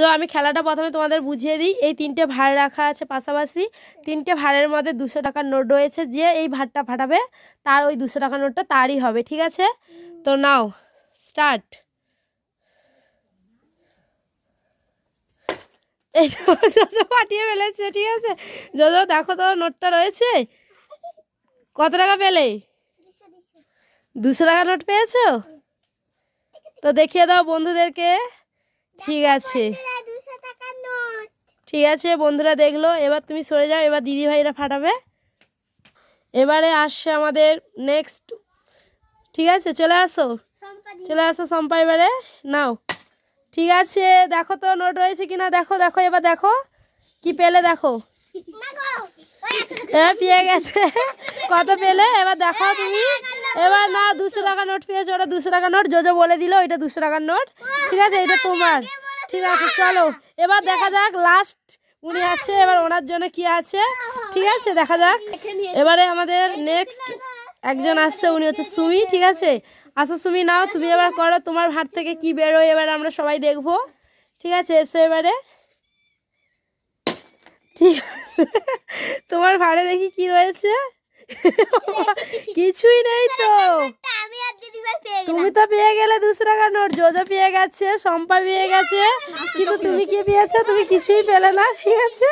তো আমি খেলাটা প্রথমে তোমাদের বুঝিয়ে দিই এই তিনটে ভাড় রাখা আছে পাশাপাশি তিনটে ভাড়ের মধ্যে দুশো টাকার নোট রয়েছে যে এই ভাড়টা ফাটাবে তার ওই দুশো টাকার নোটটা তারই হবে ঠিক আছে তো নাও স্টার্ট এই পাঠিয়ে ফেলেছে ঠিক আছে যদ দেখো তো নোটটা রয়েছে কত টাকা পেলে দুশো টাকা নোট পেয়েছো তো দেখিয়ে দাও বন্ধুদেরকে ঠিক আছে ঠিক আছে বন্ধুরা দেখলো এবার তুমি সরে যাও এবার দিদিভাইরা ফাটাবে এবারে আসছে আমাদের নেক্সট ঠিক আছে চলে আসো চলে আসো সম্পা এবারে নাও ঠিক আছে দেখো তো নোট হয়েছে কিনা দেখো দেখো এবার দেখো কি পেলে দেখো হ্যাঁ পেয়ে গেছে কত পেলে এবার দেখো তুমি হ্যাঁ, এবার না দুশো টাকা নোট পেয়েছে ওটা দুশো টাকা নোট জোজো বলে দিল এটা দুশো টাকার নোট ঠিক আছে এটা তোমার ঠিক আছে চলো এবার দেখা যাক লাস্ট উনি আছে এবার ওনার জন্য কি আছে ঠিক আছে দেখা যাক এবারে আমাদের নেক্সট একজন আসছে উনি হচ্ছে সুমি ঠিক আছে আসো সুমি নাও তুমি এবার করো তোমার হাত থেকে কি বেরোয় এবার আমরা সবাই দেখবো ঠিক আছে এসো এবারে ঠিক তোমার ভাড়ে দেখি কি রয়েছে কিছুই নেই তো তুমি তো পেয়ে গেলে দুসরা নোট জোজো পেয়ে গেছে শম্পা পেয়ে গেছে কিন্তু তুমি কি পেয়েছো তুমি কিছুই পেলে না ঠিক আছে